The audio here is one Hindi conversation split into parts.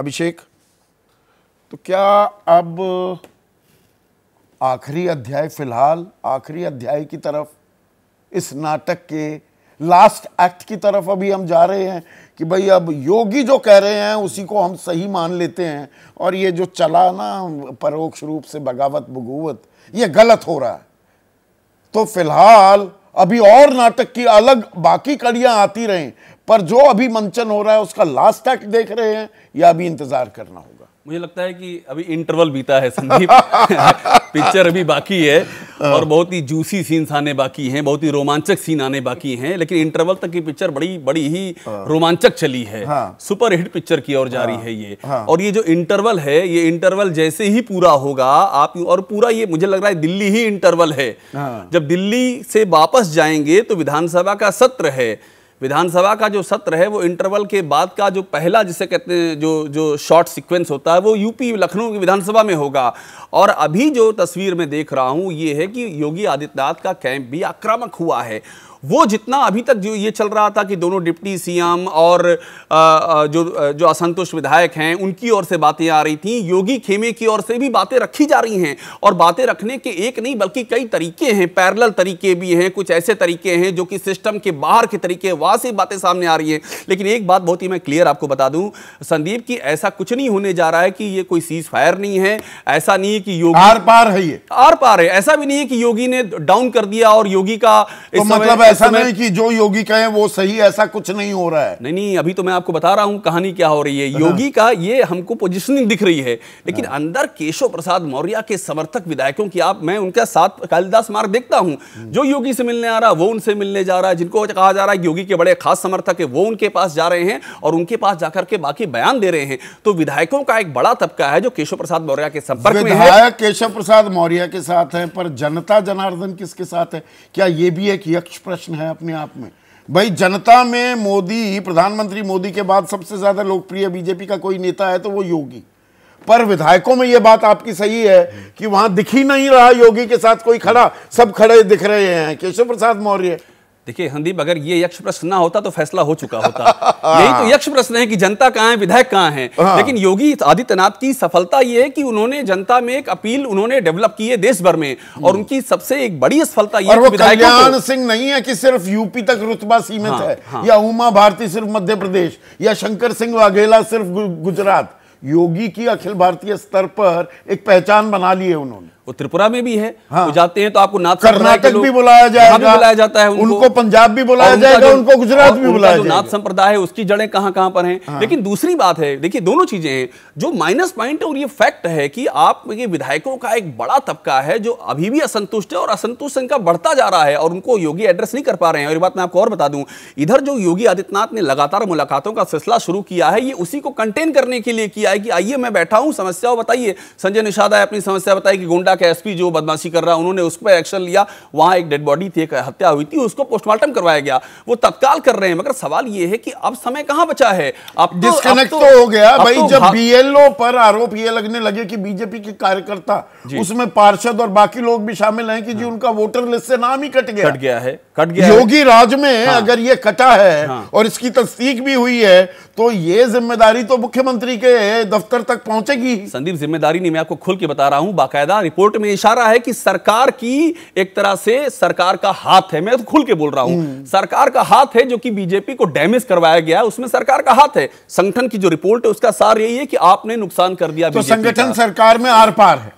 अभिषेक तो क्या अब आखिरी अध्याय फिलहाल आखिरी अध्याय की तरफ इस नाटक के लास्ट एक्ट की तरफ अभी हम जा रहे हैं कि भाई अब योगी जो कह रहे हैं उसी को हम सही मान लेते हैं और ये जो चला ना परोक्ष रूप से बगावत भगुवत ये गलत हो रहा है तो फिलहाल अभी और नाटक की अलग बाकी कड़ियां आती रहें पर जो अभी मंचन हो रहा है उसका लास्ट एक्ट देख रहे हैं या अभी इंतजार करना होगा मुझे लगता है कि अभी इंटरवल बीता है संदीप पिक्चर अभी बाकी है हाँ। और बहुत ही जूसी सीन्स आने बाकी हैं बहुत ही रोमांचक सीन आने बाकी हैं लेकिन इंटरवल तक की पिक्चर बड़ी बड़ी ही हाँ। रोमांचक चली है हाँ। सुपर हिट पिक्चर की ओर जा रही हाँ। है ये हाँ। और ये जो इंटरवल है ये इंटरवल जैसे ही पूरा होगा आप और पूरा ये मुझे लग रहा है दिल्ली ही इंटरवल है हाँ। जब दिल्ली से वापस जाएंगे तो विधानसभा का सत्र है विधानसभा का जो सत्र है वो इंटरवल के बाद का जो पहला जिसे कहते हैं जो जो शॉर्ट सीक्वेंस होता है वो यूपी लखनऊ की विधानसभा में होगा और अभी जो तस्वीर में देख रहा हूँ ये है कि योगी आदित्यनाथ का कैंप भी आक्रामक हुआ है वो जितना अभी तक जो ये चल रहा था कि दोनों डिप्टी सीएम और जो जो असंतुष्ट विधायक हैं उनकी ओर से बातें आ रही थी योगी खेमे की ओर से भी बातें रखी जा रही हैं और बातें रखने के एक नहीं बल्कि कई तरीके हैं पैरल तरीके भी हैं कुछ ऐसे तरीके हैं जो कि सिस्टम के बाहर के तरीके वहाँ से बातें सामने आ रही हैं लेकिन एक बात बहुत ही मैं क्लियर आपको बता दूं संदीप की ऐसा कुछ नहीं होने जा रहा है कि ये कोई सीज फायर नहीं है ऐसा नहीं है कि योगी आर पार है ये आर पार है ऐसा भी नहीं है कि योगी ने डाउन कर दिया और योगी का तो मतलब ऐसा तो नहीं कि जो योगी कहे वो सही ऐसा कुछ नहीं हो रहा है नहीं नहीं अभी तो मैं आपको बता रहा हूं कहानी क्या हो रही है हाँ। योगी का ये हमको पोजिशनिंग दिख रही है लेकिन हाँ। अंदर केशव प्रसाद मौर्य के समर्थक विधायकों की आप मैं उनका साथ कालिदास मार्ग देखता हूँ हाँ। जो योगी से मिलने आ रहा वो उनसे मिलने जा रहा है जिनको कहा जा रहा है योगी के बड़े खास समर्थक है वो उनके पास जा रहे हैं और उनके पास जाकर के बाकी बयान दे रहे हैं तो विधायकों का एक बड़ा तबका है जो केशव प्रसाद मौर्य के संपर्क में है केशव प्रसाद मौर्य के साथ है पर जनता जनार्दन किसके साथ है क्या ये भी एक यक्ष प्रश्न प्रश्न है अपने आप में भाई जनता में मोदी प्रधानमंत्री मोदी के बाद सबसे ज्यादा लोकप्रिय बीजेपी का कोई नेता है तो वो योगी पर विधायकों में यह बात आपकी सही है कि वहां दिख ही नहीं रहा योगी के साथ कोई खड़ा सब खड़े दिख रहे हैं केशव प्रसाद मौर्य देखिए हंदीप अगर ये यक्ष प्रश्न ना होता तो फैसला हो चुका होता यही तो यक्ष प्रश्न है कि जनता कहाँ है विधायक कहाँ है हाँ। लेकिन योगी आदित्यनाथ की सफलता ये है कि उन्होंने जनता में एक अपील उन्होंने डेवलप की है देश भर में और उनकी सबसे एक बड़ी सफलता ये कल्याण सिंह नहीं है कि सिर्फ यूपी तक रुतबा सीमित हाँ, है हाँ। या उमा भारती सिर्फ मध्य प्रदेश या शंकर सिंह वाघेला सिर्फ गुजरात योगी की अखिल भारतीय स्तर पर एक पहचान बना ली है उन्होंने वो त्रिपुरा में भी है हाँ। वो जाते हैं तो आपको नाथ कर्नाटक भी बुलाया जाएगा भी बुलाया जाता है उनको, उनको पंजाब भी बुलाया जाएगा उनको गुजरात भी बुलाया जाएगा नाथ संप्रदाय है उसकी जड़ें कहां कहां पर हैं हाँ। लेकिन दूसरी बात है देखिए दोनों चीजें हैं जो माइनस पॉइंट और ये फैक्ट है कि आप ये विधायकों का एक बड़ा तबका है जो अभी भी असंतुष्ट है और असंतुष्ट इनका बढ़ता जा रहा है और उनको योगी एड्रेस नहीं कर पा रहे हैं और बात मैं आपको और बता दूं इधर जो योगी आदित्यनाथ ने लगातार मुलाकातों का सिलसिला शुरू किया है ये उसी को कंटेन करने के लिए किया है कि आइए मैं बैठा हूं समस्या बताइए संजय निषाद आए अपनी समस्या बताई कि गोंडा का एसपी जो बदमाशी कर रहा है उन्होंने उस पर एक्शन लिया वहां एक डेड बॉडी थी एक हत्या हुई थी उसको पोस्टमार्टम करवाया गया वो तत्काल कर रहे हैं मगर सवाल ये है कि अब समय कहां बचा है अब डिस्कनेक्ट तो-, तो, तो हो गया तो भाई तो जब बीएलओ पर आरोप ये लगने लगे कि बीजेपी के कार्यकर्ता उसमें पार्षद और बाकी लोग भी शामिल हैं कि जी हाँ। उनका वोटर लिस्ट से नाम ही कट गया कट गया है कट गया योगी राज में हाँ। अगर ये कटा है हाँ। और इसकी तस्दीक भी हुई है तो ये जिम्मेदारी तो मुख्यमंत्री के दफ्तर तक पहुंचेगी संदीप जिम्मेदारी नहीं मैं आपको खुल के बता रहा हूं बाकायदा रिपोर्ट रिपोर्ट में इशारा है कि सरकार की एक तरह से सरकार का हाथ है मैं तो खुल के बोल रहा हूं हम्म। सरकार का हाथ है जो कि बीजेपी को डैमेज करवाया गया है उसमें सरकार का हाथ है संगठन की जो रिपोर्ट है उसका सार यही है कि आपने नुकसान कर दिया तो संगठन सरकार में आर पार है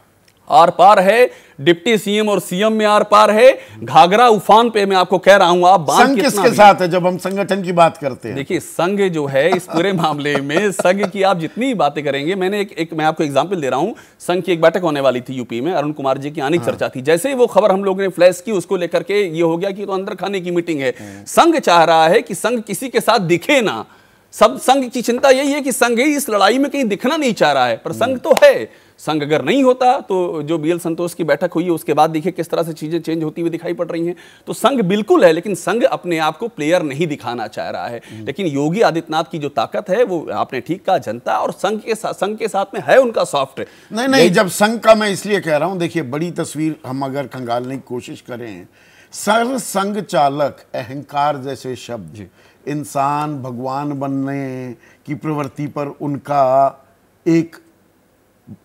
आर पार है डिप्टी सीएम और सीएम में आर पार है घाघरा उफान पे मैं आपको कह रहा हूं आप संघ किसके साथ है जब हम संगठन की बात करते हैं देखिए संघ जो है इस पूरे मामले में संघ की आप जितनी बातें करेंगे मैंने एक, एक मैं आपको एग्जांपल दे रहा हूं संघ की एक बैठक होने वाली थी यूपी में अरुण कुमार जी की आने की हाँ। चर्चा थी जैसे ही वो खबर हम लोगों ने फ्लैश की उसको लेकर के ये हो गया कि तो अंदर खाने की मीटिंग है हाँ। संघ चाह रहा है कि संघ किसी के साथ दिखे ना सब संघ की चिंता यही है कि संघ ही इस लड़ाई में कहीं दिखना नहीं चाह रहा है पर संघ हाँ। तो है संघ अगर नहीं होता तो जो बी संतोष की बैठक हुई है उसके बाद देखिए किस तरह से चीज़ें चेंज होती हुई दिखाई पड़ रही हैं तो संघ बिल्कुल है लेकिन संघ अपने आप को प्लेयर नहीं दिखाना चाह रहा है हम्म। लेकिन योगी आदित्यनाथ की जो ताकत है वो आपने ठीक कहा जनता और संघ के संघ के साथ में है उनका सॉफ्ट नहीं नहीं जब संघ का मैं इसलिए कह रहा हूँ देखिए बड़ी तस्वीर हम अगर खंगालने की कोशिश करें सर संघ चालक अहंकार जैसे शब्द इंसान भगवान बनने की प्रवृत्ति पर उनका एक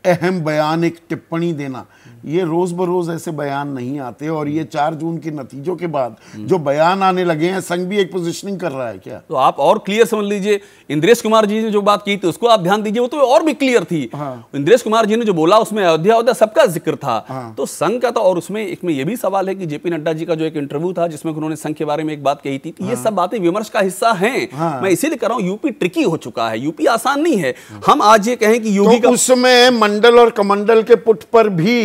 अहम बयान एक टिप्पणी देना ये रोज़ बरोज़ ऐसे बयान नहीं आते और ये चार जून के नतीजों के बाद जो बयान आने लगे हैं संघ भी एक पोजीशनिंग कर रहा है क्या तो आप और क्लियर समझ लीजिए इंद्रेश कुमार जी ने जो बात की थी उसको आप ध्यान दीजिए वो तो और भी क्लियर थी हाँ। इंद्रेश कुमार जी ने जो बोला उसमें अयोध्या अयोध्या सबका जिक्र था हाँ। तो संघ का तो और उसमें एक में ये भी सवाल है कि जेपी नड्डा जी का जो एक इंटरव्यू था जिसमें उन्होंने संघ के बारे में एक बात कही थी तो ये हाँ। सब बातें विमर्श का हिस्सा है हाँ। मैं इसीलिए कर रहा हूँ यूपी ट्रिकी हो चुका है यूपी आसान नहीं है हम आज ये कहें कि योगी तो का मंडल और कमंडल के पुट पर भी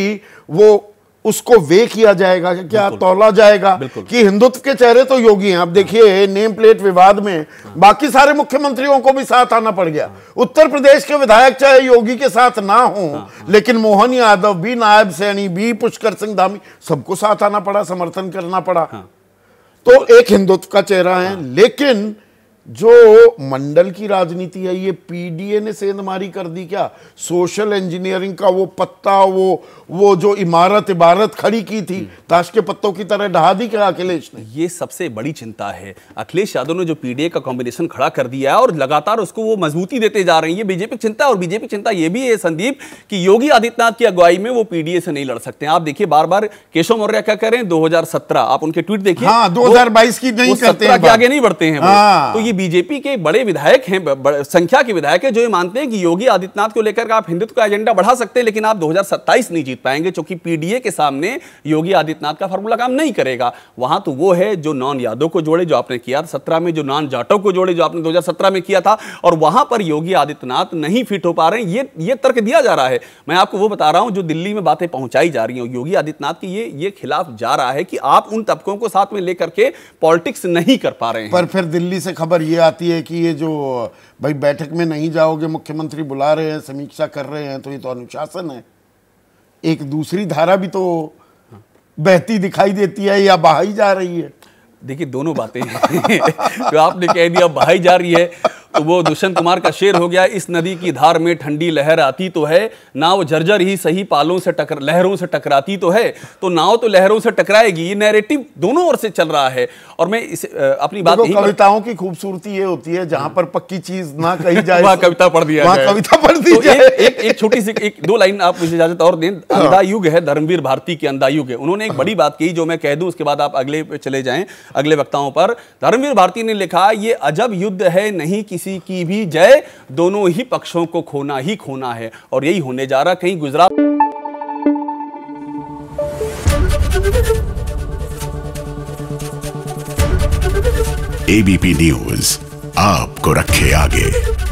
वो उसको वे किया जाएगा कि क्या तोला जाएगा कि हिंदुत्व के चेहरे तो योगी हैं आप देखिए नेम प्लेट विवाद में बाकी सारे मुख्यमंत्रियों को भी साथ आना पड़ गया उत्तर प्रदेश के विधायक चाहे योगी के साथ ना हो हाँ, हाँ। लेकिन मोहन यादव भी नायब सैनी भी पुष्कर सिंह धामी सबको साथ आना पड़ा समर्थन करना पड़ा हाँ। तो एक हिंदुत्व का चेहरा है लेकिन जो मंडल की राजनीति है ये पीडीए ने सेंधमारी कर दी क्या सोशल इंजीनियरिंग का वो पत्ता वो वो जो इमारत इमारत खड़ी की थी ताश के पत्तों की तरह ढहा दी क्या अखिलेश ने ये सबसे बड़ी चिंता है अखिलेश यादव ने जो पीडीए का कॉम्बिनेशन खड़ा कर दिया है और लगातार उसको वो मजबूती देते जा रहे हैं ये बीजेपी चिंता और बीजेपी चिंता ये भी है संदीप की योगी आदित्यनाथ की अगुवाई में वो पीडीए से नहीं लड़ सकते आप देखिए बार बार केशव मौर्य क्या करें दो आप उनके ट्वीट देखिए हाँ, दो की नहीं करते आगे नहीं बढ़ते हैं हाँ। तो ये बीजेपी के बड़े विधायक हैं संख्या के विधायक हैं जो ये मानते हैं कि योगी आदित्यनाथ को लेकर आप हिंदुत्व का एजेंडा बढ़ा सकते हैं लेकिन आप 2027 नहीं जीत पाएंगे क्योंकि पीडीए के सामने योगी आदित्यनाथ का फॉर्मूला काम नहीं करेगा वहां तो वो है जो नॉन यादव को जोड़े जो आपने किया सत्रह में जो नॉन जाटव को जोड़े जो आपने दो में किया था और वहां पर योगी आदित्यनाथ नहीं फिट हो पा रहे ये ये तर्क दिया जा रहा है मैं आपको वो बता रहा हूं जो दिल्ली में बातें पहुंचाई जा रही हैं योगी आदित्यनाथ की ये ये खिलाफ जा रहा है कि आप उन तबकों को साथ में लेकर के पॉलिटिक्स नहीं कर पा रहे हैं पर फिर दिल्ली से खबर ये आती है कि ये जो भाई बैठक में नहीं जाओगे मुख्यमंत्री बुला रहे हैं समीक्षा कर रहे हैं तो ये तो अनुशासन है एक दूसरी धारा भी तो बहती दिखाई देती है या बहाई जा रही है देखिए दोनों बातें तो आपने कह दिया बहाई जा रही है तो वो दुष्यंत कुमार का शेर हो गया इस नदी की धार में ठंडी लहर आती तो है नाव जर्जर ही सही पालों से टकर लहरों से टकराती तो है तो नाव तो लहरों से टकराएगी ये नैरेटिव दोनों ओर से चल रहा है और मैं इस अपनी बात कविताओं की खूबसूरती ये होती है जहां पर पक्की चीज ना कही जाए वहां कविता पढ़ दिया कविता पढ़ दी तो एक छोटी सी एक दो लाइन आप मुझे इजाजत और दें हाँ। युग है धर्मवीर भारती के युग है उन्होंने एक हाँ। बड़ी बात कही जो मैं कह दूं उसके बाद आप अगले चले जाएं अगले वक्ताओं पर धर्मवीर भारती ने लिखा ये अजब युद्ध है नहीं किसी किसी की भी जय दोनों ही पक्षों को खोना ही खोना है और यही होने जा रहा कहीं गुजरात एबीपी न्यूज आपको रखे आगे